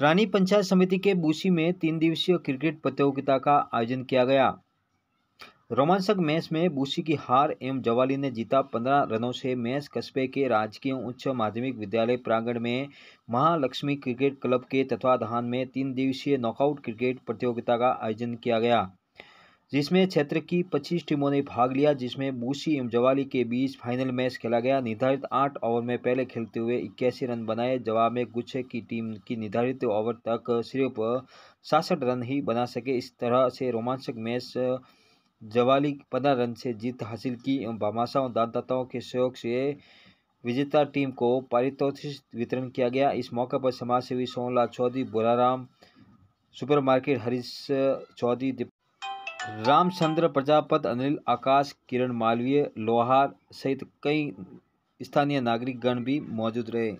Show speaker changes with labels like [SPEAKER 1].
[SPEAKER 1] रानी पंचायत समिति के बूसी में तीन दिवसीय क्रिकेट प्रतियोगिता का आयोजन किया गया रोमांचक मैच में बूसी की हार एम जवाली ने जीता पंद्रह रनों से मैच कस्बे के राजकीय उच्च माध्यमिक विद्यालय प्रांगण में महालक्ष्मी क्रिकेट क्लब के तत्वाधान में तीन दिवसीय नॉकआउट क्रिकेट प्रतियोगिता का आयोजन किया गया जिसमें क्षेत्र की पच्चीस टीमों ने भाग लिया जिसमें मूसी एवं जवाली के बीच फाइनल मैच खेला गया निर्धारित आठ ओवर में पहले खेलते हुए इक्यासी रन बनाए जवाब में गुच्छे की टीम की निर्धारित ओवर तक सिर्फ सासठ रन ही बना सके इस तरह से रोमांचक मैच जवाली पंद्रह रन से जीत हासिल की एवं भामाशाओं दानदाताओं के सहयोग से विजेता टीम को पारितोषिक वितरण किया गया इस मौके पर समाजसेवी सोमलाल चौधरी बोराराम सुपरमार्केट हरीश चौधरी रामचंद्र प्रजापत अनिल आकाश किरण मालवीय लोहार सहित कई स्थानीय नागरिक गण भी मौजूद रहे